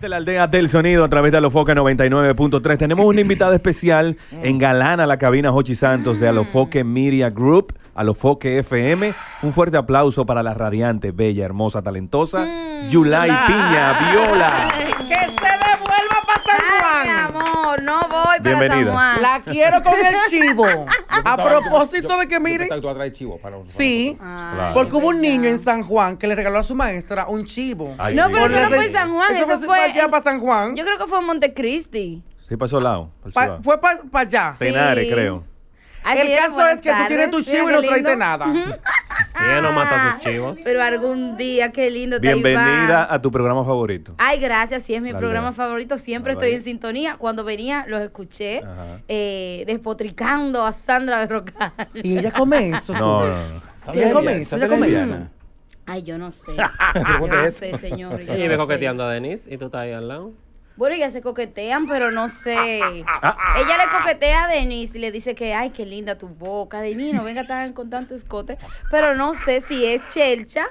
de la aldea del sonido a través de Alofoque 99.3. Tenemos una invitada especial mm. en Galana, la cabina Hochi Santos de mm. Alofoque Media Group, Alofoque FM. Un fuerte aplauso para la radiante, bella, hermosa, talentosa, mm, Yulay Piña Viola. ¡Que se devuelva para San Juan! no voy para San Juan. La quiero con el chivo. A propósito de que miren. Exacto, chivo para un Sí, porque hubo un niño en San Juan que le regaló a su maestra un chivo. no, pero eso no fue en San Juan, eso, fue. allá para San Juan. Yo creo que fue en Montecristi. Sí, pasó al lado. fue para allá. Tenare, creo el caso es que tú tienes tu chivo y no traiste nada. Ella no mata a sus chivos. Pero algún día, qué lindo. Bienvenida a tu programa favorito. Ay, gracias, sí es mi programa favorito. Siempre estoy en sintonía. Cuando venía, los escuché eh, despotricando a Sandra de Roca. Y ella come eso. no, no, no. Ella come eso, ella come eso. Ay, yo no sé. yo no sé, señor. Y me coqueteando a Denise y tú estás ahí al lado. Bueno, ellas se coquetean, pero no sé. Ah, ah, ah. Ella le coquetea a Denise y le dice que, ay, qué linda tu boca, Denise, no venga tan con tanto escote. Pero no sé si es chelcha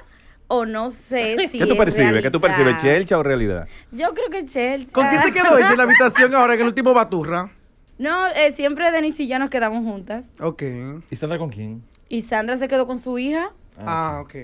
o no sé si. ¿Qué tú percibes? ¿Qué tú percibes? ¿Chelcha o realidad? Yo creo que es chelcha. ¿Con quién se quedó ella en la habitación ahora en el último baturra? No, eh, siempre Denise y yo nos quedamos juntas. Ok. ¿Y Sandra con quién? Y Sandra se quedó con su hija. Ah, ok.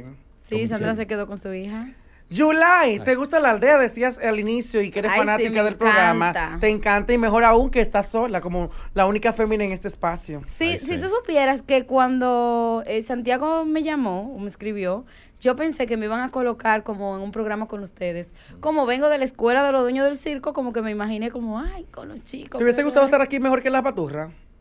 Sí, Sandra se quedó con su hija. July, ¿te gusta la aldea? Decías al inicio y que eres fanática del programa. Te encanta y mejor aún que estás sola, como la única fémina en este espacio. Sí, si tú supieras que cuando eh, Santiago me llamó, me escribió, yo pensé que me iban a colocar como en un programa con ustedes. Mm. Como vengo de la escuela de los dueños del circo, como que me imaginé como, ay, con los chicos. ¿Te hubiese gustado estar aquí mejor que la Paturra?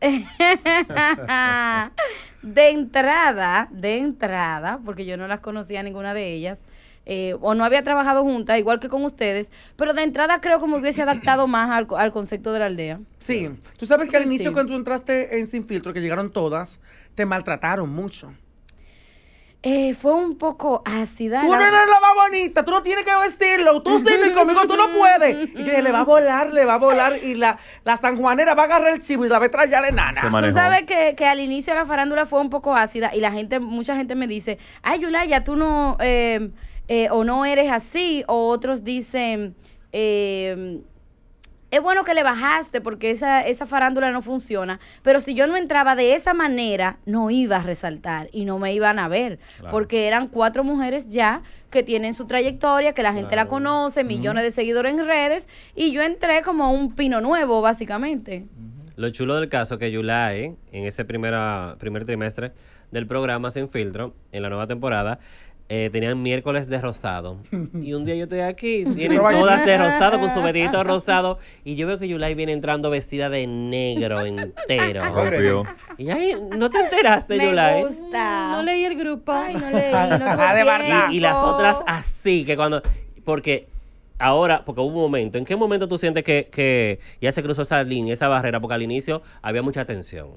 de entrada, de entrada, porque yo no las conocía ninguna de ellas, eh, o no había trabajado juntas, igual que con ustedes, pero de entrada creo que me hubiese adaptado más al, concepto de la aldea. Sí, tú sabes que al inicio cuando tú entraste en Sin Filtro, que llegaron todas, te maltrataron mucho. Eh, fue un poco ácida. Tú no la más bonita, tú no tienes que vestirlo, tú sí, y conmigo tú no puedes. Y le va a volar, le va a volar, y la, la sanjuanera va a agarrar el chivo y la va a traer la enana. Tú sabes que, al inicio la farándula fue un poco ácida, y la gente, mucha gente me dice, ay, Yulaya, tú no... Eh, eh, o no eres así, o otros dicen, em, es bueno que le bajaste porque esa, esa farándula no funciona, pero si yo no entraba de esa manera, no iba a resaltar y no me iban a ver, porque eran cuatro mujeres ya que tienen su trayectoria, que la gente la conoce, millones de seguidores en redes, y yo entré como un pino nuevo, básicamente. Lo chulo del caso que Yulai, en ese primera, primer trimestre del programa Sin Filtro, en la nueva temporada, eh, tenían miércoles de rosado. Y un día yo estoy aquí, tienen todas de rosado con su vestidito rosado. Y yo veo que Yulai viene entrando vestida de negro entero. Y ahí, ¿no te enteraste, Me gusta. No leí el grupo. Ay, no leí. Y, las otras así, que cuando. Porque ahora, porque hubo un momento, ¿en qué momento tú sientes que, que ya se cruzó esa línea, esa barrera? Porque al inicio había mucha tensión.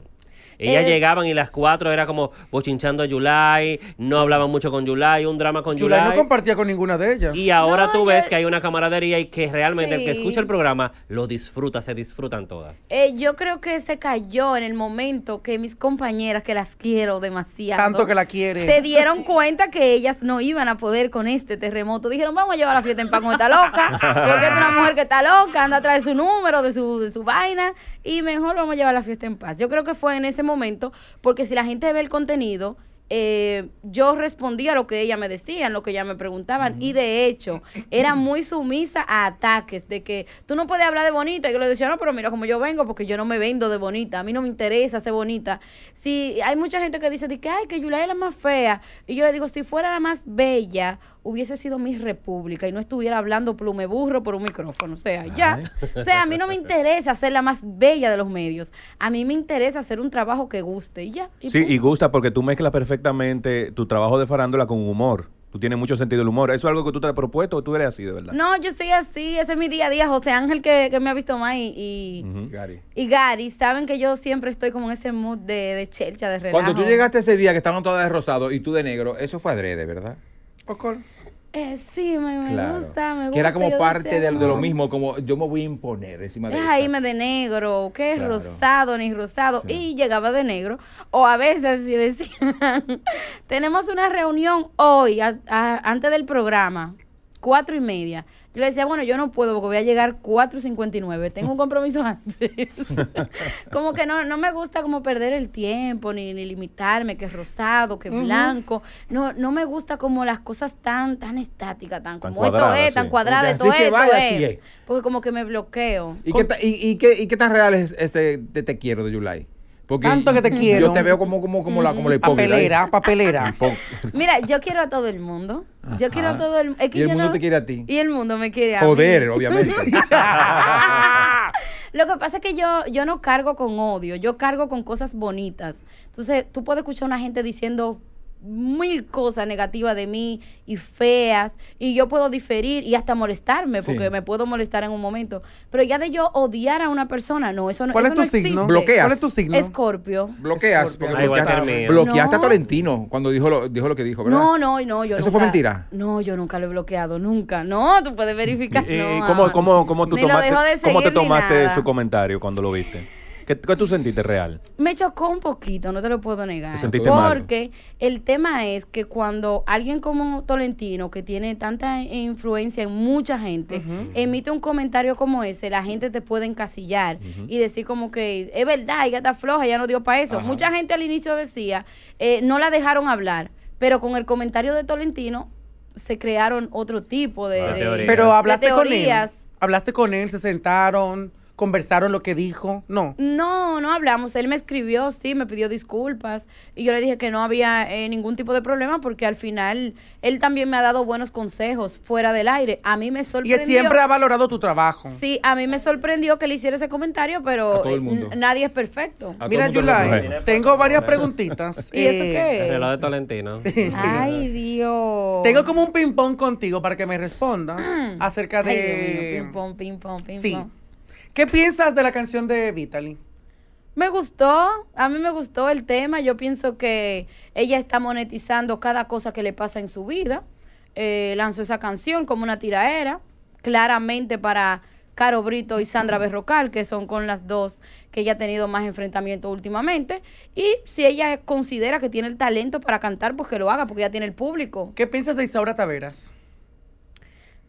Ellas eh, llegaban y las cuatro era como bochinchando a Yulai, no hablaban mucho con Yulai, un drama con Yulai. Yulai no compartía con ninguna de ellas. Y ahora tú ves que hay una camaradería y que realmente el que escucha el programa lo disfruta, se disfrutan todas. Eh, yo creo que se cayó en el momento que mis compañeras, que las quiero demasiado. Tanto que la quieren. Se dieron cuenta que ellas no iban a poder con este terremoto. Dijeron, vamos a llevar la fiesta en paz con esta loca, porque es una mujer que está loca, anda atrás de su número de su, de su vaina, y mejor vamos a llevar la fiesta en paz. Yo creo que fue en ese momento, porque si la gente ve el contenido eh, yo respondía a lo que ella me decían, lo que ella me preguntaban, y de hecho, era muy sumisa a ataques de que tú no puedes hablar de bonita. Y yo le decía, no, pero mira como yo vengo, porque yo no me vendo de bonita, a mí no me interesa ser bonita. Si hay mucha gente que dice que, ay, que Yulai es la más fea, y yo le digo, si fuera la más bella, hubiese sido mi república y no estuviera hablando plume burro por un micrófono. O sea, ya. O sea, a mí no me interesa ser la más bella de los medios. A mí me interesa hacer un trabajo que guste y ya. sí, y gusta porque tú mezclas perfectamente exactamente tu trabajo de farándula con humor. Tú tienes mucho sentido del humor. ¿Eso es algo que tú te has propuesto o tú eres así, de verdad? No, yo soy así. Ese es mi día a día. José Ángel, que, me ha visto más, y, Gary. y Gary. Saben que yo siempre estoy como en ese mood de, de chelcha, de relajo. Cuando tú llegaste ese día que estaban todas de rosado y tú de negro, eso fue adrede, ¿verdad? con... Eh, sí, me, me gusta, me gusta. era como parte de, lo mismo, como yo me voy a imponer encima de irme de negro, que rosado, ni rosado. Y llegaba de negro. O a veces si decían, tenemos una reunión hoy, antes del programa cuatro y media. Yo le decía, bueno, yo no puedo porque voy a llegar 4.59, tengo un compromiso antes. como que no, no me gusta como perder el tiempo, ni, ni limitarme, que es rosado, que es blanco. No, no me gusta como las cosas tan, tan estáticas, tan, tan como esto es, tan esto es, Porque como que me bloqueo. ¿Y, qué, qué, tan real es ese de Te Quiero de July? Porque Tanto que te quiero. Yo te veo como, como, la, como la mm-hmm. ¿eh? Papelera, papelera. Mira, yo quiero a todo el mundo. Yo quiero a todo el mundo. y el mundo te quiere a ti. Y el mundo me quiere a Joder, Poder, obviamente. Lo que pasa es que yo, yo no cargo con odio, yo cargo con cosas bonitas. Entonces, tú puedes escuchar a una gente diciendo mil cosas negativas de mí y feas y yo puedo diferir y hasta molestarme porque me puedo molestar en un momento pero ya de yo odiar a una persona no eso no ¿cuál es tu signo? ¿cuál es tu signo? Escorpio bloqueas bloqueaste, a Tolentino cuando dijo lo, dijo lo que dijo no no no yo eso fue mentira no yo nunca lo he bloqueado nunca no tú puedes verificar eh, eh, ¿cómo, cómo, tú ¿cómo te tomaste su comentario cuando lo viste? ¿Qué, tú sentiste real? Me chocó un poquito, no te lo puedo negar. sentiste Porque el tema es que cuando alguien como Tolentino, que tiene tanta influencia en mucha gente, emite un comentario como ese, la gente te puede encasillar y decir como que es verdad, ella está floja, ya no dio para eso. Mucha gente al inicio decía, eh, no la dejaron hablar, pero con el comentario de Tolentino se crearon otro tipo de, pero hablaste con él hablaste con él se sentaron conversaron lo que dijo, no. No, no hablamos. Él me escribió, sí, me pidió disculpas y yo le dije que no había eh, ningún tipo de problema porque al final él también me ha dado buenos consejos fuera del aire. A mí me sorprendió. Y siempre ha valorado tu trabajo. Sí, a mí me sorprendió que le hiciera ese comentario, pero nadie es perfecto. Mira, Yulai, tengo varias preguntitas. ¿Y eso eh, qué? La de Tolentino. Ay, Dios. Tengo como un ping-pong contigo para que me respondas acerca de... ping-pong, ping-pong, ping-pong. Sí. ¿Qué piensas de la canción de Vitaly? Me gustó, a mí me gustó el tema. Yo pienso que ella está monetizando cada cosa que le pasa en su vida. Eh, lanzó esa canción como una tiraera, claramente para Caro Brito y Sandra Berrocal, que son con las dos que ella ha tenido más enfrentamiento últimamente. Y si ella considera que tiene el talento para cantar, pues que lo haga, porque ya tiene el público. ¿Qué piensas de Isaura Taveras?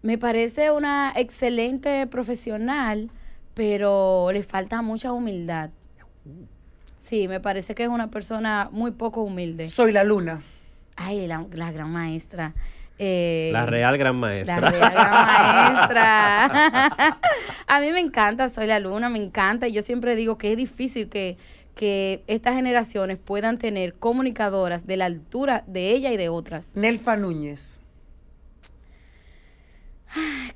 Me parece una excelente profesional pero le falta mucha humildad. Sí, me parece que es una persona muy poco humilde. Soy la luna. Ay, la, gran maestra. Eh, la real gran maestra. La real gran maestra. a mí me encanta, soy la luna, me encanta. Y Yo siempre digo que es difícil que estas generaciones puedan tener comunicadoras de la altura de ella y de otras. Nelfa Núñez.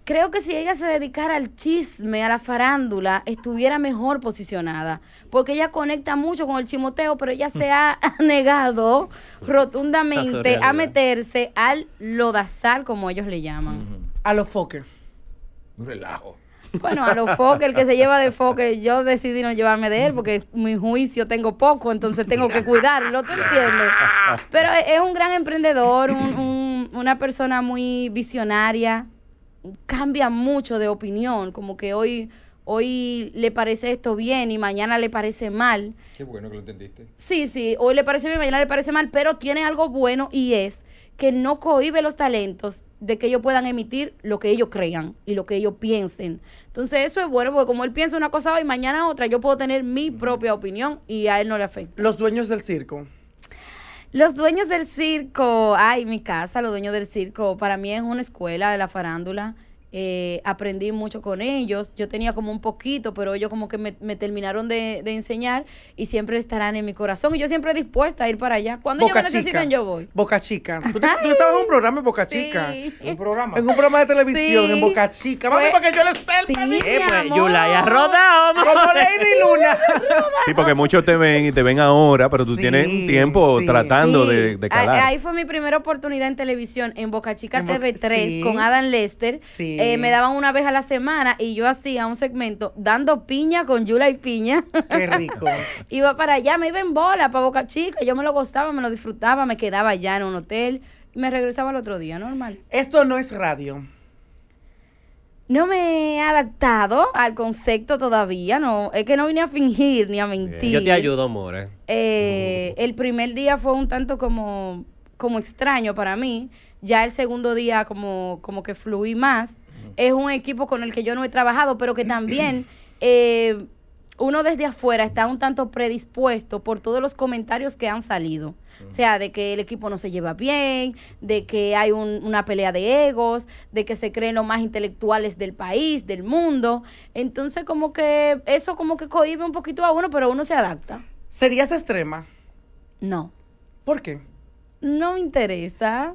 Creo que si ella se dedicara al chisme, a la farándula, estuviera mejor posicionada, porque ella conecta mucho con el chimoteo, pero ella se mm. ha negado rotundamente a meterse al lodazal, como ellos le llaman. A los foques. Relajo. Bueno, a los foques, el que se lleva de foque, yo decidí no llevarme de él porque mi juicio tengo poco, entonces tengo que cuidarlo, ¿te entiendes? Pero es un gran emprendedor, un, una persona muy visionaria, cambia mucho de opinión, como que hoy hoy le parece esto bien y mañana le parece mal. Qué bueno que lo entendiste. Sí, sí, hoy le parece bien, mañana le parece mal, pero tiene algo bueno y es que no cohibe los talentos de que ellos puedan emitir lo que ellos crean y lo que ellos piensen. Entonces eso es bueno, porque como él piensa una cosa hoy, mañana otra, yo puedo tener mi propia opinión y a él no le afecta. Los dueños del circo. Los dueños del circo, ay, mi casa, los dueños del circo, para mí es una escuela de la farándula. Eh, aprendí mucho con ellos. Yo tenía como un poquito, pero ellos como que me, me terminaron de, enseñar y siempre estarán en mi corazón. Y yo siempre dispuesta a ir para allá. Cuando ellos me necesitan, yo voy. Boca Chica. ¿Tú, estabas en un programa en Boca Chica. ¿Un programa? En un programa de televisión, en Boca Chica. Vamos para que yo les sepa. Sí, eh, pues, Como Lady Luna. sí, porque muchos te ven y te ven ahora, pero tú tienes un tiempo tratando de, de, calar. Ahí, fue mi primera oportunidad en televisión, en Boca Chica TV3, con Adam Lester. Sí. Eh, me daban una vez a la semana y yo hacía un segmento dando piña con Yula y Piña. Qué rico. iba para allá, me iba en bola para Boca Chica. Yo me lo gustaba, me lo disfrutaba, me quedaba allá en un hotel. Y me regresaba al otro día, normal. Esto no es radio. No me he adaptado al concepto todavía, no. Es que no vine a fingir ni a mentir. Yo te ayudo, amor. Eh. eh, El primer día fue un tanto como, como extraño para mí. Ya el segundo día como, como que fluí más es un equipo con el que yo no he trabajado, pero que también eh, uno desde afuera está un tanto predispuesto por todos los comentarios que han salido. O sea, de que el equipo no se lleva bien, de que hay una pelea de egos, de que se creen los más intelectuales del país, del mundo. Entonces, como que eso como que cohibe un poquito a uno, pero uno se adapta. ¿Serías extrema? No. ¿Por qué? No me interesa.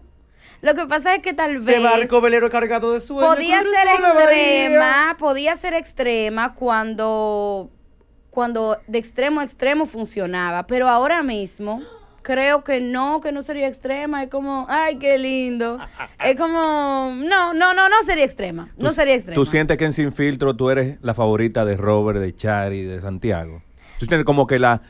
Lo que pasa es que tal vez. va barco velero cargado de sueños. Podía ser extrema, podía ser extrema cuando, cuando de extremo a extremo funcionaba. Pero ahora mismo creo que no, que no sería extrema. Es como, ay, qué lindo. Ah, ah, ah. Es como, no, no, no, no sería extrema. No sería extrema. ¿Tú sientes que en Sin Filtro tú eres la favorita de Robert, de Chari, de Santiago? ¿Tú sientes como que la,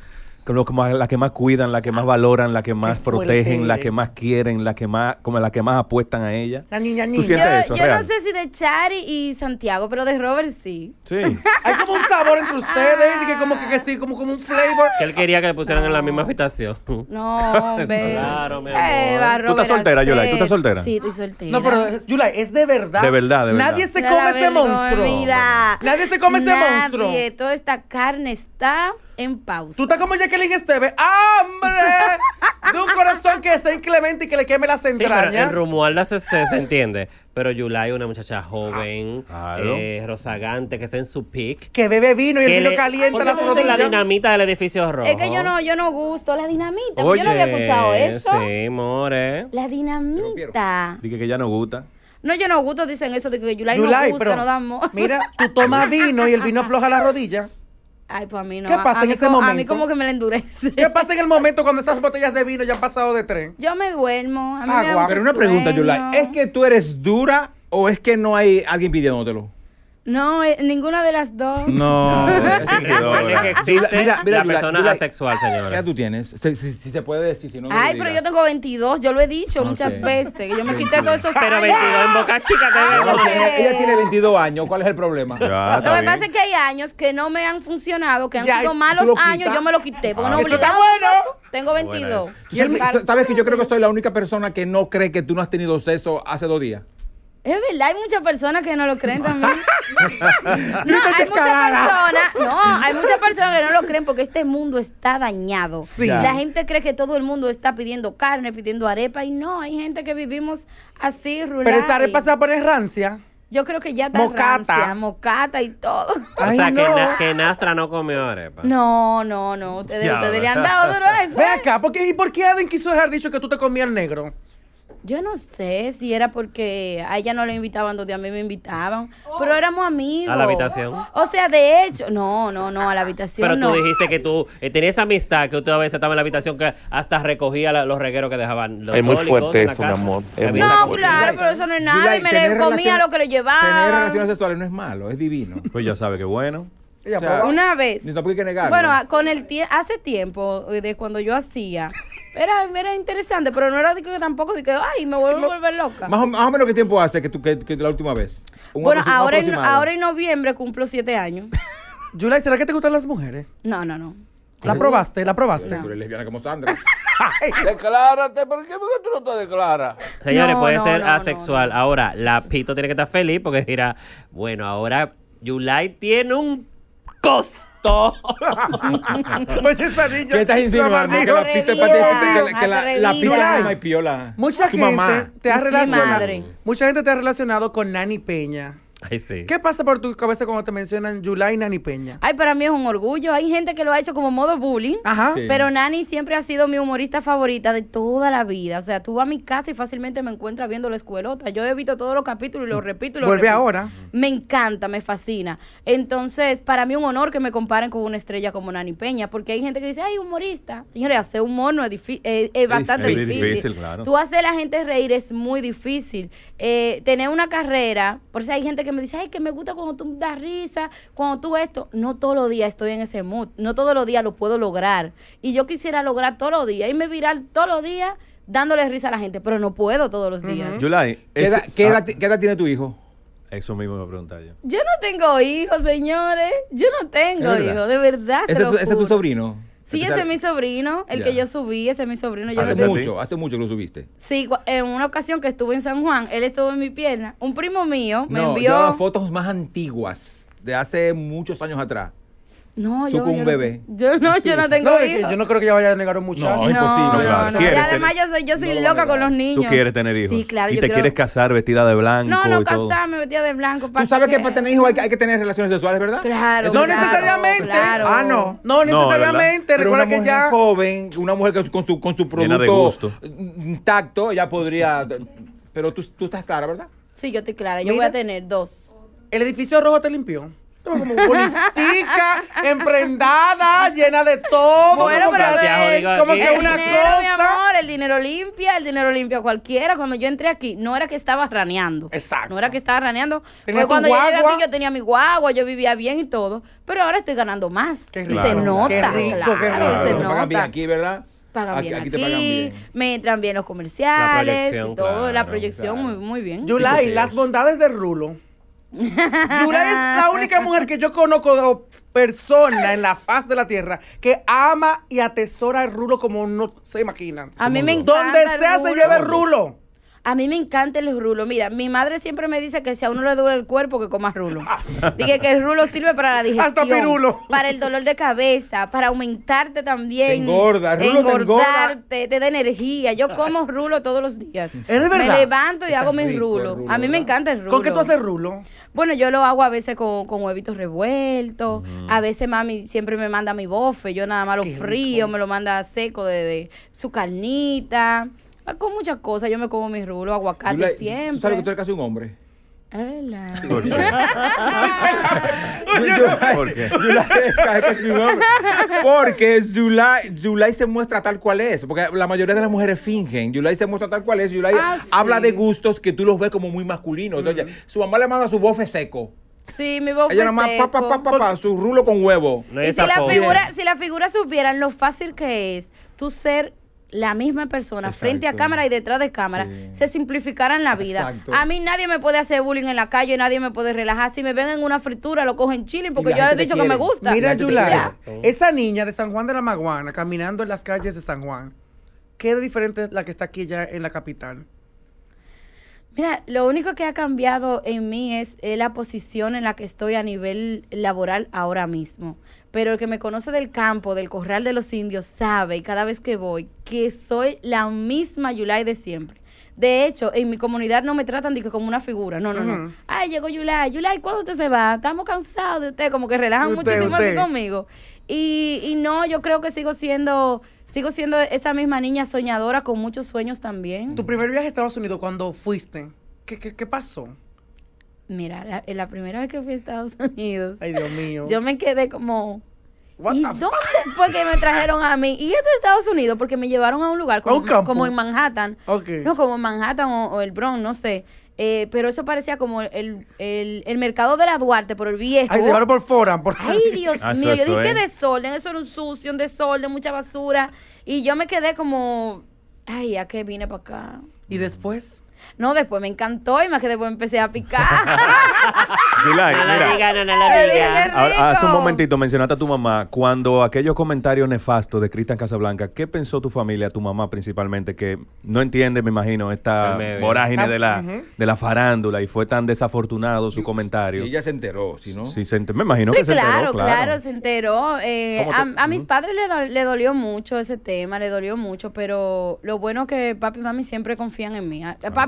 como, como la que más cuidan, la que más valoran, la que más protegen, la que más quieren, la que más, como que más apuestan a ella. La niña niña. ¿Tú sientes yo, eso, yo no sé si de Chari y Santiago, pero de Robert sí. Sí. Hay como un sabor entre ustedes, que como que, sí, como, como un flavor. Que él quería que le pusieran en la misma habitación. No, hombre. claro, mi amor. tú estás soltera, Yulai. tú estás soltera. Sí, estoy soltera. No, pero Yulai, es de verdad. De verdad, de verdad. Nadie se come ese monstruo. Mira. Nadie se come ese monstruo. Toda esta carne está en pausa. Tú estás como Jacqueline Esteve. ¡Hambre! de un corazón que está inclemente y que le queme las entrañas. Sí, pero en se, se, entiende. Pero Yulai una muchacha joven, ah, eh, rozagante, que está en su peak. Que bebe vino y el vino caliente. La, la dinamita del edificio rojo. Es que yo no, yo no gusto la dinamita. yo no había escuchado eso. Sí, more. La dinamita. Dije que ya no gusta. No, yo no gusto, dicen eso de que Yulai, no gusta, no da Mira, tú tomas vino y el vino afloja la rodilla. Ay, pues a mí no. ¿Qué pasa en ese momento? A mí como que me la endurece. ¿Qué pasa en el momento cuando esas botellas de vino ya han pasado de tren? Yo me duermo. A mí Pero una pregunta, Yulai. ¿Es que tú eres dura o es que no hay alguien pidiéndotelo? No, eh, ninguna de las dos. No. Es Mira, mira, la persona asexual, ¿Qué tú tienes? Si, se puede decir, si no. Ay, pero yo tengo 22, yo lo he dicho muchas veces. que Yo me quité todos esos Pero 22 en Boca Chica te Ella tiene- Ella tiene 22 años. ¿Cuál es el problema? Ya, Lo que pasa es que hay años que no me han funcionado, que han sido malos años, yo me lo quité. Porque ah, no eso está bueno? Tengo 22. ¿Sabes que yo creo que soy la única persona que no cree que tú no has tenido sexo hace dos días? Es verdad, hay muchas personas que no lo creen también. no, hay muchas personas, no, hay muchas personas que no lo creen porque este mundo está dañado. Sí. La gente cree que todo el mundo está pidiendo carne, pidiendo arepa y no, hay gente que vivimos así rural. Pero esa arepa se va a poner rancia. Yo creo que ya está mocata. Rancia, mocata y todo. o sea, que, Nastra no comió arepa. No, no, no. Ustedes, le han dado duro a eso. Ve acá, porque, ¿y por qué Adam quiso dejar dicho que tú te comías negro? Yo no sé si era porque a ella no la invitaban donde a mí me invitaban, oh. pero éramos amigos. A la habitación. O sea, de hecho, no, no, no, a la habitación. Pero tú dijiste que tú eh, tenías amistad, que usted a veces estaba en la habitación que hasta recogía los regueros que dejaban. Los es muy fuerte eso, mi amor. no, claro, pero eso no es nada. y me comía lo que le llevaban. Tener relaciones sexuales no es malo, es divino. Pues ya sabe que bueno. una vez. Ni tampoco hay que Bueno, con el hace tiempo, eh, de cuando yo hacía. Era, interesante, pero no era de que tampoco de que, ay, me vuelvo a volver loca. Más o, menos, ¿qué tiempo hace que, tú, que, la última vez? bueno, ahora en, ahora en noviembre cumplo siete años. Yulai, ¿será que te gustan las mujeres? No, no, no. ¿La ¿Eh? probaste? ¿La probaste? Tú eres lesbiana como Sandra. Declárate, ¿por qué? tú no te declaras? Señores, puede ser asexual. Ahora, la Pito tiene que estar feliz porque dirá, bueno, ahora Yulai tiene un cos todo. pues esa niña. ¿Qué estás insinuando? Que la piste es para que, la, la pista no hay piola. Mucha gente, mamá. Te ha relacionado, mucha gente te ha relacionado con Nani Peña. ¿Qué pasa por tu cabeza cuando te mencionan Yulai Nani Peña? Ay, para mí es un orgullo. Hay gente que lo ha hecho como modo bullying. Ajá. Pero Nani siempre ha sido mi humorista favorita de toda la vida. O sea, tú vas a mi casa y fácilmente me encuentras viendo la escuelota. Yo he visto todos los capítulos y los repito. Y Vuelve ahora. Me encanta, me fascina. Entonces, para mí es un honor que me comparen con una estrella como Nani Peña. Porque hay gente que dice, ay, humorista. Señores, hacer humor mono eh, es, bastante difícil. claro. Tú hacer a la gente reír es muy difícil. Eh, tener una carrera, por eso hay gente que me dice, ay, que me gusta cuando tú das risa, cuando tú esto. No todos los días estoy en ese mood, no todos los días lo puedo lograr. Y yo quisiera lograr todos los días, me viral todos los días dándole risa a la gente, pero no puedo todos los días. Ah. ¿qué, edad, tiene tu hijo? Eso mismo me preguntaba yo. Yo no tengo hijos, señores. Yo no tengo hijos, de verdad. ¿Ese, es tu- sobrino? Sí, ese es mi sobrino, el que yo subí, ese es mi sobrino. hace mucho, hace mucho que lo subiste. Sí, en una ocasión que estuve en San Juan, él estuvo en mi pierna. Un primo mío me no, envió. fotos más antiguas, de hace muchos años atrás. No, Tú yo, con un bebé. yo no, yo no tengo hijos. yo no creo que ya vaya a negar a un muchacho. No, imposible. Y además yo soy, yo soy loca con los niños Tú quieres tener hijos. Sí, claro, Y te quieres casar vestida de blanco. No, no, casarme, vestida de blanco. Tú sabes que para tener hijos hay, que- tener relaciones sexuales, ¿verdad? Claro, No necesariamente. Ah, no. No, necesariamente. Recuerda una que mujer joven, una mujer con su, con su producto intacto, ya podría... Pero tú, tú estás clara, ¿verdad? Sí, yo estoy clara. Yo voy a tener dos. El edificio rojo te limpió como emprendada, llena de todo. Bueno, como, pero que, como que una cosa. el dinero limpia, el dinero limpia cualquiera. Cuando yo entré aquí, no era que estaba raneando. Exacto. No era que estaba raneando. Porque cuando yo llegué aquí, yo tenía mi guagua, yo vivía bien y todo. Pero ahora estoy ganando más. y se nota. Se nota. Pagan bien aquí, ¿verdad? Pagan aquí, bien aquí, Pagan bien. me entran bien los comerciales y todo, la proyección muy, muy bien. y las bondades de Rulo Yura es la única mujer que yo conozco persona en la faz de la tierra que ama y atesora el rulo como no se imaginan. A mí me encanta. Donde se lleve el rulo. A mí me encanta el rulo. Mira, mi madre siempre me dice que si a uno le duele el cuerpo, que coma rulo. Dije que el rulo sirve para la digestión. Hasta pirulo. Para el dolor de cabeza, para aumentarte también. Te engorda, engordarte, te, engorda. da energía. Yo como rulo todos los días. ¿Es verdad? Me levanto y hago mis Rulo, a mí me encanta el rulo. ¿Con qué tú haces rulo? Bueno, yo lo hago a veces con, con huevitos revueltos. Mm. A veces mami siempre me manda mi bofe. Yo nada más lo frío, me lo manda seco de su carnita con muchas cosas. Yo me como mis rulos, aguacate siempre. ¿Tú sabes que tú eres casi un hombre? ¿Por qué? Porque Zulay, se muestra tal cual es. Porque la mayoría de las mujeres fingen. Zulay se muestra tal cual es. Zulay ah, habla de gustos que tú los ves como muy masculinos. Mm. su mamá le manda su bofe seco. Sí, mi bofe Ella nomás pa, su rulo con huevo. y si la, figura, si la figura supieran lo fácil que es tú ser la misma persona, frente a cámara y detrás de cámara, se simplificarán la vida. A mí nadie me puede hacer bullying en la calle, nadie me puede relajar. Si me ven en una fritura, lo en chile porque yo he dicho que me gusta. Mira, Yulara, esa niña de San Juan de la Maguana, caminando en las calles de San Juan, ¿qué es diferente la que está aquí ya en la capital? Mira, lo único que ha cambiado en mí es la posición en la que estoy a nivel laboral ahora mismo pero el que me conoce del campo, del corral de los indios, sabe, y cada vez que voy, que soy la misma Yulai de siempre. De hecho, en mi comunidad no me tratan como una figura. No, no, no. Ay, llegó Yulai. Yulai, ¿cuándo usted se va? Estamos cansados de usted. Como que relajan muchísimo así conmigo. Y, y no, yo creo que sigo siendo sigo siendo esa misma niña soñadora con muchos sueños también. Tu primer viaje a Estados Unidos, cuando fuiste, ¿qué, qué, qué pasó? Mira, eh, la, primera vez que fui a Estados Unidos. Ay, Dios mío. Yo me quedé como. ¿Y dónde fue que me trajeron a mí? Y esto es Estados Unidos, porque me llevaron a un lugar como, en Manhattan. No, como en Manhattan o, el Bronx, no sé. Eh, pero eso parecía como el, mercado de la Duarte, por el viejo. Ay, llevaron por fora. Por... Ay, Dios ah, mío. yo dije eh. desorden, eso era un sucio, un desorden, mucha basura. Y yo me quedé como, ay, ¿a qué vine para acá? ¿Y después? No, después me encantó y más que después empecé a picar. no hace un momentito mencionaste a tu mamá. Cuando aquellos comentarios nefastos de Cristian Casablanca, ¿qué pensó tu familia, tu mamá principalmente, que no entiende, me imagino, esta vorágine de la, de la farándula y fue tan desafortunado su comentario? Sí, ella se enteró, no. Sí, me imagino que claro, se enteró. Claro, claro, se enteró. Eh, a, mis padres le, le dolió mucho ese tema, le dolió mucho, pero lo bueno es que papi y mami siempre confían en mí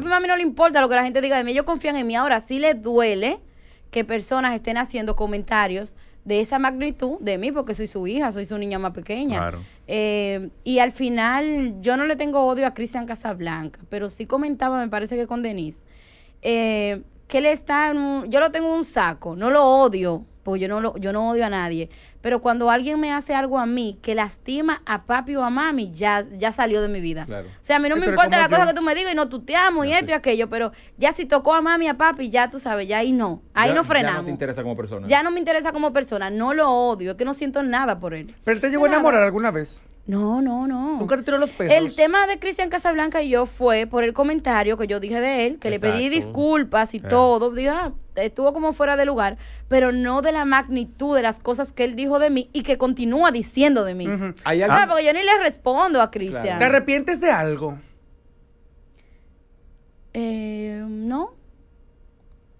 a mí no le importa lo que la gente diga de mí, ellos confían en mí. Ahora sí les duele que personas estén haciendo comentarios de esa magnitud de mí, porque soy su hija, soy su niña más pequeña. Eh, y al final, yo no le tengo odio a Cristian Casablanca, pero sí comentaba, me parece que con Denise, eh, que le está yo lo tengo en un saco, no lo odio, porque yo no, yo no odio a nadie, pero cuando alguien me hace algo a mí que lastima a papi o a mami, ya, ya salió de mi vida. O sea, a mí no me importa la cosa que tú me digas y no tú te amo y esto y aquello, pero ya si tocó a mami, a papi, ya tú sabes, ya ahí no, ahí no frenamos. Ya no te interesa como persona. Ya no me interesa como persona, no lo odio, es que no siento nada por él. ¿Pero te llegó a enamorar alguna vez? No, no, no. Nunca te los El tema de Cristian Casablanca y yo fue por el comentario que yo dije de él, que le pedí disculpas y eh. todo. Ah, estuvo como fuera de lugar, pero no de la magnitud de las cosas que él dijo de mí y que continúa diciendo de mí. Ah, porque yo ni le respondo a Cristian. ¿Te arrepientes de algo? Eh, no.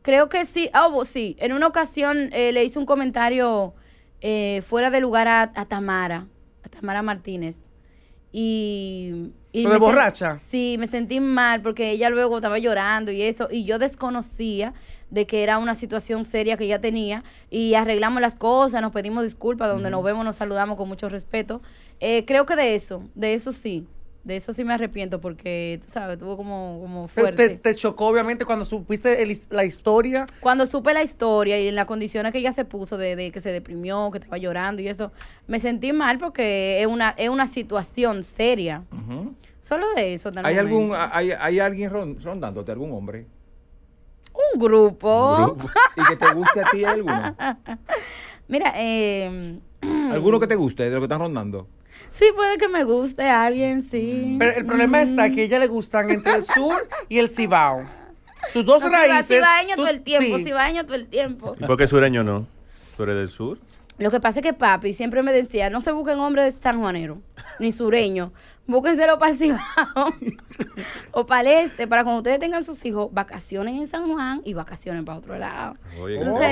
Creo que sí. Ah, sí. En una ocasión eh, le hice un comentario eh, fuera de lugar a Tamara Tamara Martínez. Y, y borracha? Sí, me sentí mal porque ella luego estaba llorando y eso, y yo desconocía de que era una situación seria que ella tenía y arreglamos las cosas, nos pedimos disculpas, donde nos vemos nos saludamos con mucho respeto. Eh, creo que de eso, de eso sí. De eso sí me arrepiento porque, tú sabes, tuvo como, fuerte. Te, chocó, obviamente, cuando supiste la historia. Cuando supe la historia y en las condiciones que ella se puso, de, que se deprimió, que estaba llorando y eso, me sentí mal porque es una, es una situación seria. Solo de eso. ¿Hay, algún, hay, hay alguien rondándote, algún hombre? Un grupo. ¿Y que te guste a ti alguno? Mira, em, ¿Alguno que te guste de lo que están rondando? Sí, puede que me guste alguien, sí. Pero el problema está mm. que a ella le gustan entre el sur y el Cibao. Sus dos raíces. Cibaeño todo el tiempo, sí. cibaeño todo el tiempo. ¿Y por qué sureño no? ¿Tú eres del sur? Lo que pasa es que papi siempre me decía, no se busquen hombres de Juanero, ni sureño búsquenselo para el Cibao o para el este, para cuando ustedes tengan sus hijos, vacaciones en San Juan y vacaciones para otro lado. Oye, Entonces,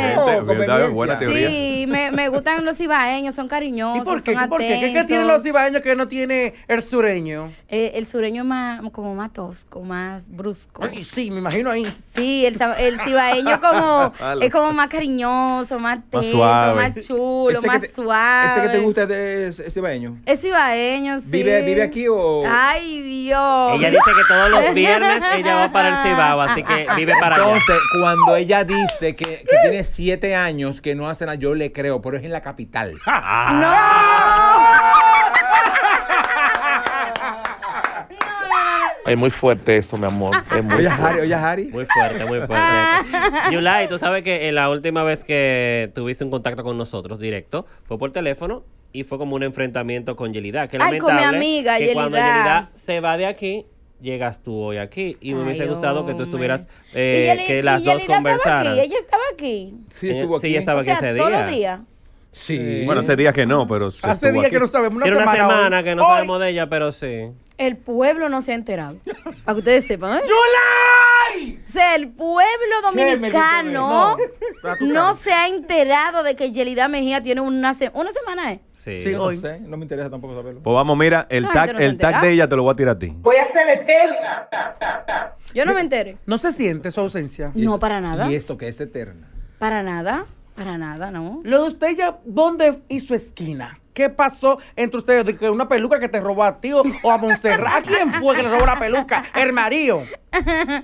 Sí, me, me, gustan los cibaeños, son cariñosos, ¿Y por qué? qué? tienen los cibaeños que no tiene el sureño? Eh, el sureño es más, como más tosco, más brusco. Ay, sí, me imagino ahí. Sí, el, el cibaeño como, es como más cariñoso, más teso, más, chulo, más suave. ¿Ese que te gusta es, es cibaeño? Es cibaeño, sí. Vive, vive aquí ¡Ay, Dios! Ella dice que todos los viernes ella va para el Cibao, así que ah, ah, ah. vive para allá. Entonces, cuando ella dice que, tiene siete años que no hace nada, yo le creo, pero es en la capital. ¡No! Es muy fuerte eso, mi amor. Es muy oye, Harry, oye, Harry. Muy fuerte, muy fuerte. Yulai, tú sabes que eh, la última vez que tuviste un contacto con nosotros directo fue por teléfono y fue como un enfrentamiento con Yelida. Que Ay, con mi amiga que Yelida. Cuando Yelida se va de aquí, llegas tú hoy aquí. Y me hubiese gustado que tú estuvieras, eh, que las dos conversaran. ella estaba aquí. Sí, estuvo eh, aquí. Sí, ella estaba aquí ese día. Todos los días. Sí. Bueno, hace días que no, pero. Hace días que no sabemos. Una Era semana, una semana que no sabemos de ella, pero sí. El pueblo no se ha enterado. Para que ustedes sepan. ¿eh? ¡Yula! el pueblo dominicano no, se ha enterado de que Yelida Mejía tiene una, una semana, ¿eh? Sí, No, me interesa tampoco saberlo. Pues vamos, mira, el, tag, de ella te lo voy a tirar a ti. Voy a ser eterna. Yo no me enteré. ¿No se siente su ausencia? No, para nada. ¿Y eso que es eterna? Para nada, para nada, ¿no? Lo de usted ya, ¿dónde hizo esquina? ¿Qué pasó entre ustedes? ¿De que una peluca que te robó a ti o, a Montserrat? ¿A quién fue que le robó la peluca? ¿El marido?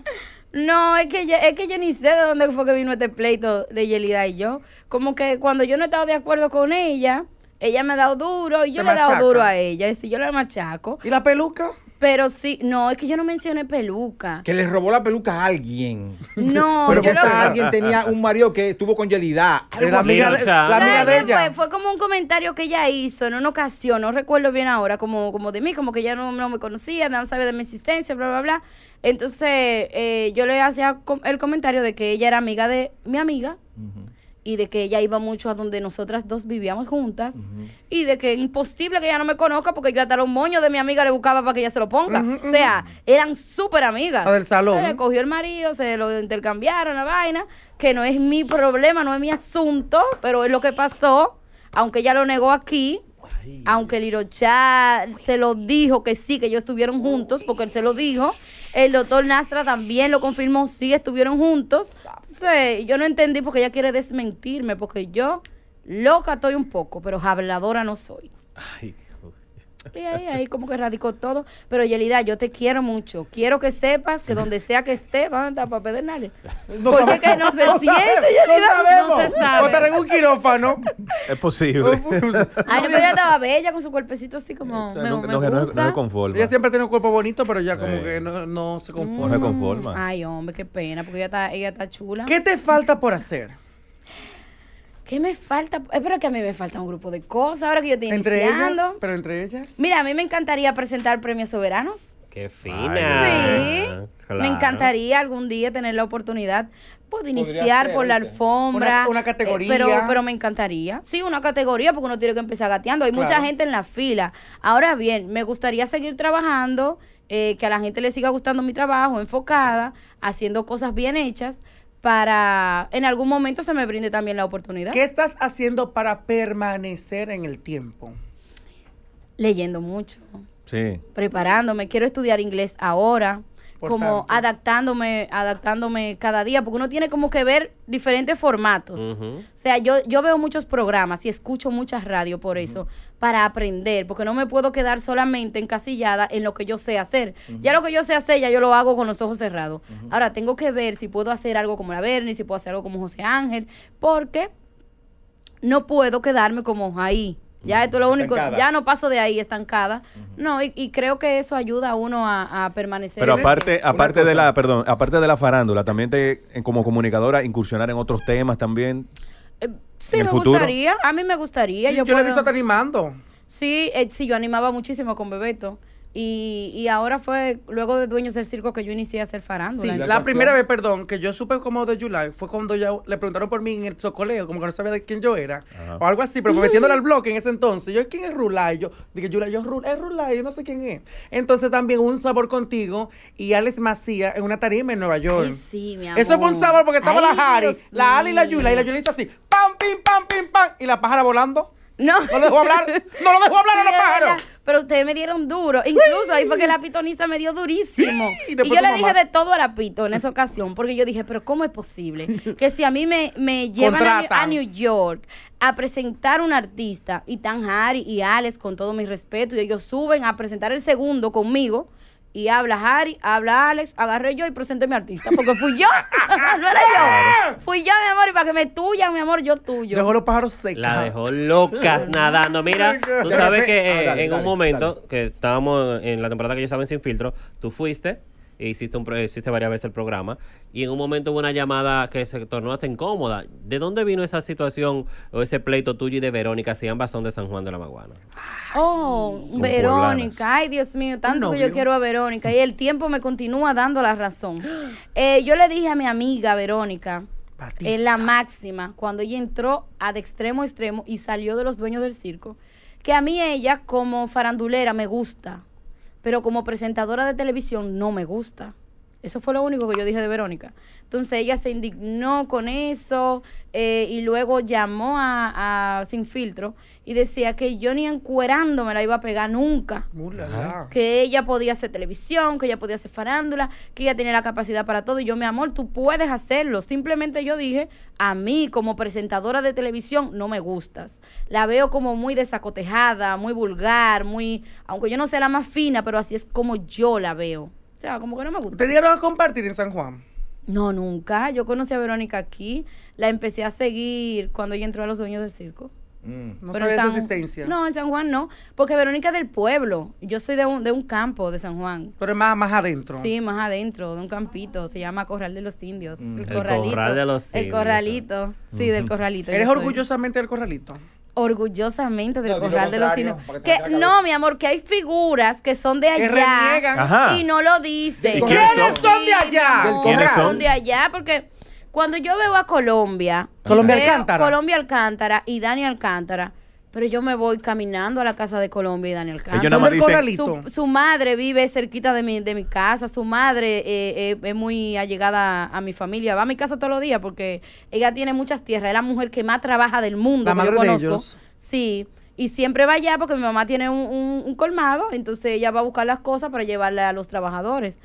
No, es que, yo, es que yo ni sé de dónde fue que vino este pleito de Yelida y yo. Como que cuando yo no estaba de acuerdo con ella, ella me ha dado duro y yo le he dado duro a ella. Y si yo la machaco. ¿Y la peluca? Pero sí, no, es que yo no mencioné peluca. Que le robó la peluca a alguien. No, Pero que alguien tenía un marido que estuvo con Yelida. La amiga de, ella. Fue, como un comentario que ella hizo en una ocasión, no recuerdo bien ahora, como, como de mí, como que ella no, me conocía, nada sabía de mi existencia, bla, bla, bla. Entonces eh, yo le hacía el comentario de que ella era amiga de mi amiga y de que ella iba mucho a donde nosotras dos vivíamos juntas y de que imposible que ella no me conozca porque yo hasta los moños de mi amiga le buscaba para que ella se lo ponga. O sea, eran súper amigas. salón. cogió el marido, se lo intercambiaron la vaina, que no es mi problema, no es mi asunto, pero es lo que pasó, aunque ella lo negó aquí. Aunque el se lo dijo que sí, que ellos estuvieron juntos, porque él se lo dijo. El doctor Nastra también lo confirmó, sí estuvieron juntos. Entonces, yo no entendí porque ella quiere desmentirme, porque yo loca estoy un poco, pero habladora no soy. Ay, Y ahí, ahí como que radicó todo. Pero Yelida, yo te quiero mucho. Quiero que sepas que donde sea que esté, van a estar para de nadie. No, Porque que no se siente, Yelida. No, se sabe. O estar en un quirófano. Es posible. Ay, pero ella estaba bella con su cuerpecito así como. me, no, me gusta. conforma. Ella siempre tiene un cuerpo bonito, pero ya como que no, se mm. conforma. No se conforma. Ay, hombre, qué pena. Porque ella está, ella está chula. ¿Qué te falta por hacer? ¿Qué me falta? Espero que a mí me falta un grupo de cosas ahora que yo estoy ¿Entre iniciando. pero entre ellas. Mira, a mí me encantaría presentar premios soberanos. Qué fina. Me encantaría algún día tener la oportunidad. Pues, de iniciar por la alfombra. Una, eh, categoría. pero, pero me encantaría. Sí, una categoría porque uno tiene que empezar gateando. Hay mucha gente en la fila. Ahora bien, me gustaría seguir trabajando, eh, que a la gente le siga gustando mi trabajo, enfocada, haciendo cosas bien hechas para en algún momento se me brinde también la oportunidad. ¿Qué estás haciendo para permanecer en el tiempo? Leyendo mucho. Sí. Preparándome. Quiero estudiar inglés ahora como adaptándome, adaptándome cada día, porque uno tiene como que ver diferentes formatos. O sea, yo, yo veo muchos programas y escucho muchas radios por eso, para aprender, porque no me puedo quedar solamente encasillada en lo que yo sé hacer. Ya lo que yo sé hacer, ya yo lo hago con los ojos cerrados. Ahora, tengo que ver si puedo hacer algo como la Bernie, si puedo hacer algo como José Ángel, porque no puedo quedarme como ahí ya esto es lo único, ya no paso de ahí estancada. No, y, creo que eso ayuda a uno a, a permanecer. Pero aparte, este- aparte de la, perdón, aparte de la farándula, también te, como comunicadora, incursionar en otros temas también. Eh, sí, me gustaría, a mí me gustaría. yo, yo le animando. Sí, eh, sí, yo animaba muchísimo con Bebeto. Y, ahora fue luego de Dueños del Circo que yo inicié a hacer farándula. Sí, la, primera vez, perdón, que yo supe como de July fue cuando ya le preguntaron por mí en el socoleo, como que no sabía de quién yo era, o algo así, pero metiéndole al bloque en ese entonces. Yo, ¿quién es Rulay? Yo dije, July, yo es Rulay, yo no sé quién es. Entonces también un sabor contigo y Alex Macías en una tarima en Nueva York. sí, mi amor. Eso fue un sabor porque estaba las la Harry, la Ali y la Yula y la Yulai hizo así, pam, pim, pam, pim, pam, y la pájara volando. No. No lo dejó hablar. No lo dejó hablar a los pájaros pero ustedes me dieron duro. Incluso ahí fue que la pitonisa me dio durísimo. Y, yo le dije de todo a la pito en esa ocasión, porque yo dije, pero ¿cómo es posible que si a mí me, me llevan a, a, New York a presentar un artista, y tan Harry y Alex, con todo mi respeto, y ellos suben a presentar el segundo conmigo, y habla Harry, habla Alex, agarré yo y presenté mi artista, porque fui yo. no era yo. Fui yo, mi amor, y para que me tuyan, mi amor, yo tuyo. Dejó los pájaros secos. La dejó locas nadando. Mira, tú sabes que ah, eh, en un momento que estábamos en la temporada que ya saben sin filtro, tú fuiste e hiciste, un, hiciste varias veces el programa, y en un momento hubo una llamada que se tornó hasta incómoda. ¿De dónde vino esa situación o ese pleito tuyo y de Verónica si ambas son de San Juan de la Maguana? Oh, Verónica, ay Dios mío, tanto que yo quiero a Verónica y el tiempo me continúa dando la razón. Eh, yo le dije a mi amiga Verónica, en la máxima, cuando ella entró a de extremo a extremo y salió de los dueños del circo, que a mí ella como farandulera me gusta, pero como presentadora de televisión no me gusta. Eso fue lo único que yo dije de Verónica. Entonces ella se indignó con eso eh, y luego llamó a, a, Sin Filtro y decía que yo ni encuerando me la iba a pegar nunca. Que ella podía hacer televisión, que ella podía hacer farándula, que ella tenía la capacidad para todo. Y yo, mi amor, tú puedes hacerlo. Simplemente yo dije, a mí como presentadora de televisión no me gustas. La veo como muy desacotejada, muy vulgar, muy... Aunque yo no sea la más fina, pero así es como yo la veo. O sea, como que no me gusta. ¿Te dieron a compartir en San Juan? No, nunca. Yo conocí a Verónica aquí. La empecé a seguir cuando ella entró a los dueños del circo. Mm. No pero de No, en San Juan no. Porque Verónica es del pueblo. Yo soy de un, campo de San Juan. Pero es más, más adentro. Sí, más adentro, de un campito. Se llama Corral de los Indios. Mm. El, Corral de los Indios. El Corralito. Sí, del Corralito. ¿Eres orgullosamente del Corralito? orgullosamente del corral de los Indios Que, no, mi amor, que hay figuras que son de allá y no lo dicen. ¿Quiénes son? de allá? son de allá porque cuando yo veo a Colombia. Colombia Alcántara. Colombia Alcántara y Dani Alcántara. Pero yo me voy caminando a la casa de Colombia y Dani Alcántara. Su, su, madre vive cerquita de mi, de mi casa. Su madre eh, eh, es muy allegada a, mi familia. Va a mi casa todos los días porque ella tiene muchas tierras. Es la mujer que más trabaja del mundo. que yo conozco. ellos. Sí. Y siempre va allá porque mi mamá tiene un, un colmado. Entonces ella va a buscar las cosas para llevarle a los trabajadores.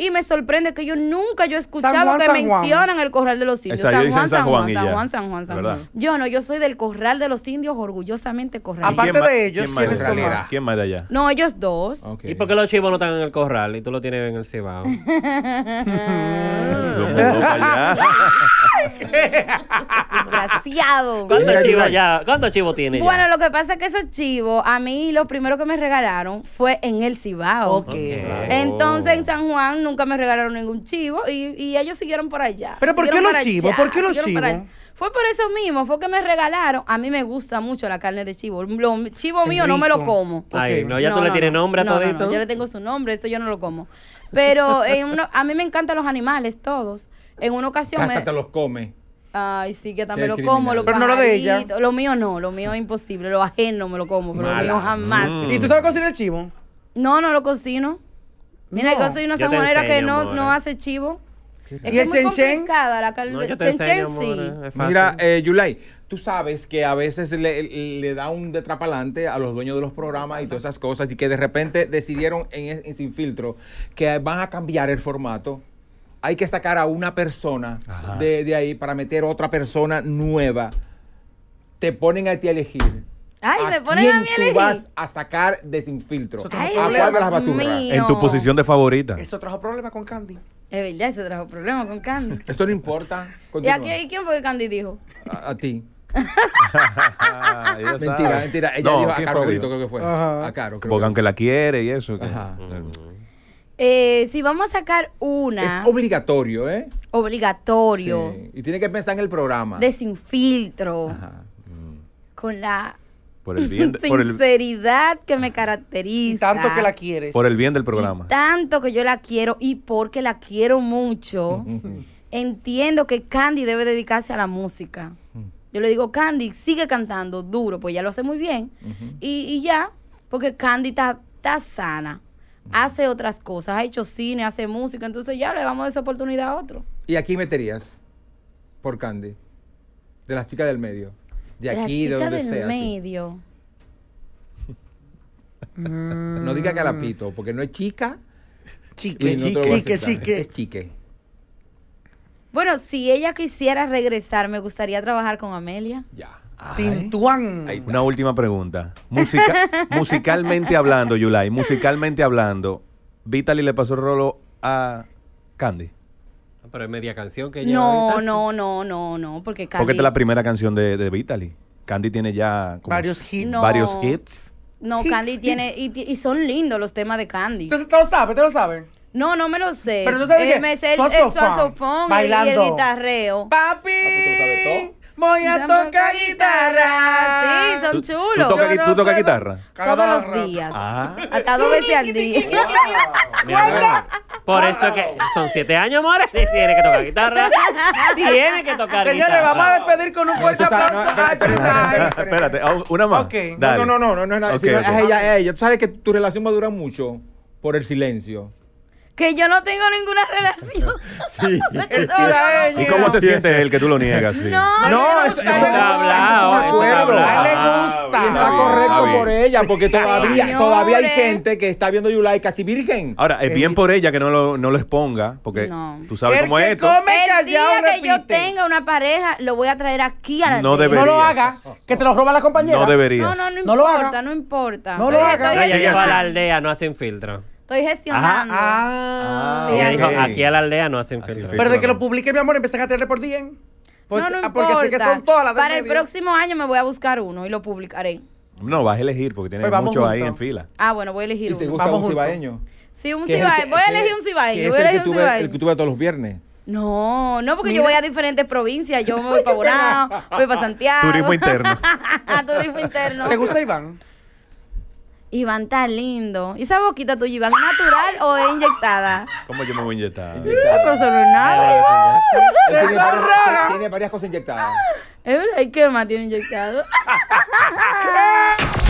Y me sorprende que yo nunca yo he escuchado que mencionan el Corral de los Indios. San Juan, San Juan, San Juan, San Juan, San Juan. Yo no, yo soy del Corral de los Indios, orgullosamente corral. Aparte de ellos, ¿quién ¿quiénes son más? ¿Quién más de allá? No, ellos dos. ¿Y por qué los chivos no están en el Corral y tú lo tienes en el Cibao? Desgraciado. ¿Cuántos chivos ya? ¿Cuántos chivos tiene? Bueno, lo que pasa es que esos chivos, a mí lo primero que me regalaron fue en el Cibao. Entonces en San Juan nunca me regalaron ningún chivo y, ellos siguieron por allá. ¿Pero por qué los chivos? ¿Por qué los chivos? Fue por eso mismo, fue que me regalaron. A mí me gusta mucho la carne de chivo. chivo mío no me lo como. Ay, no, ya no, tú le tienes nombre a no, yo le tengo su nombre, Eso yo no lo como. Pero a mí me encantan los animales, todos. En una ocasión... Hasta te los come. Ay, sí, que también lo como, lo Pero no lo de ella. Lo mío no, lo mío es imposible. Lo ajeno me lo como, pero lo mío jamás. ¿Y tú sabes cocinar el chivo? No, no lo cocino. Mira, yo soy una zamonera que no, eh. hace chivo. Es el es muy la Mira, eh, Yulay, tú sabes que a veces le, da un detrapalante a los dueños de los programas y todas esas cosas y que de repente decidieron en, Sin Filtro que van a cambiar el formato hay que sacar a una persona de, de, ahí para meter otra persona nueva. Te ponen a ti a elegir. Ay, ¿A me ponen quién a mí tú vas a sacar de sin ¿A cuál de las En tu posición de favorita. Eso trajo problemas con Candy. Es verdad, eso trajo problemas con Candy. Eso no importa. ¿Y, aquí quién fue que Candy dijo? A, ti. mentira, mentira. Ella dijo a Caro Grito, creo que fue. A Caro, Porque que aunque la quiere y eso. Eh, si vamos a sacar una. Es obligatorio, ¿eh? Obligatorio. Y tiene que pensar en el programa. De Ajá. Con la por el bien Sinceridad que me caracteriza. tanto que la quieres. Por el bien del programa. tanto que yo la quiero y porque la quiero mucho, entiendo que Candy debe dedicarse a la música. Yo le digo, Candy, sigue cantando duro, pues ya lo hace muy bien. y, ya, porque Candy está sana, hace otras cosas, ha hecho cine, hace música, entonces ya le vamos esa oportunidad a otro. ¿Y aquí meterías por Candy? De las chicas del medio de aquí, de donde medio. No diga pito, porque no es chica. Chique, chique, chique, Es chique. Bueno, si ella quisiera regresar, me gustaría trabajar con Amelia. Ya. Tintuán. Una última pregunta. musicalmente hablando, Yulai, musicalmente hablando, Vitaly le pasó el rolo a Candy? Pero es media canción que lleva No, no, pues. no, no, no, porque Candy... Porque es la primera canción de, de Vitaly. Candy tiene ya varios hits. No. Varios hits. No, Candy tiene... Y, y, son lindos los temas de Candy. Entonces tú lo sabes, te lo sabes. No, no me lo sé. Pero tú sabes eh, que... Me sé el, el saxofón, bailando. Y el guitarreo. ¡Papi! Ah, pues, tú sabes todo voy a tocar guitarra. Sí, son chulos. ¿Tú, tocas, guitarra? Todos los días. Ajá. Ah. Hasta dos veces al día. Ah, por eso que son siete años, amores. Tiene que tocar guitarra. Tiene que tocar guitarra. guitarra. le vamos a despedir con un ah. fuerte aplauso. Espérate, oh, una más. No, no, no, no, no es nada. ella, ella. Tú sabes que tu relación va a durar mucho por el silencio que yo no tengo ninguna relación. Sí. ¿Y cómo se siente él que tú lo niegas? No, no, es, está hablado. Está hablado. le ah, gusta. Y está correcto por ella, porque todavía, todavía hay gente que está viendo Yulai casi virgen. Ahora, es bien eh, por ella que no lo, no lo exponga, porque tú sabes cómo es esto. el día que yo tenga una pareja, lo voy a traer aquí a la No No lo haga, que te lo roba la compañera. No deberías. No, no, no, importa, no, importa, no importa. No lo eh, hagas. a la aldea, no hacen filtro. Estoy gestionando. Ah, ah dijo, aquí a la aldea no hacen fe. Pero de que lo publique, mi amor, empiezan a tenerle por 10. Pues, no, ah, porque sé que son todas las Para el próximo año me voy a buscar uno y lo publicaré. No, vas a elegir porque tienes pues muchos ahí en fila. Ah, bueno, voy a elegir Y uno. Si un cibaeño. Sí, un Voy a elegir un cibaeño. Voy a elegir un tú tú todos los viernes. No, no, porque yo voy a diferentes provincias. Yo me voy para Bonao, voy para Santiago. Turismo interno. Turismo interno. ¿Te gusta Iván? Iván está lindo. ¿Y esa boquita tuya, Iván, es natural o es inyectada? ¿Cómo yo me voy a inyectar? Inyectada. Pero no es nada. tiene, varias, cosas inyectadas. cosas inyectadas. ¿Qué más tiene inyectado?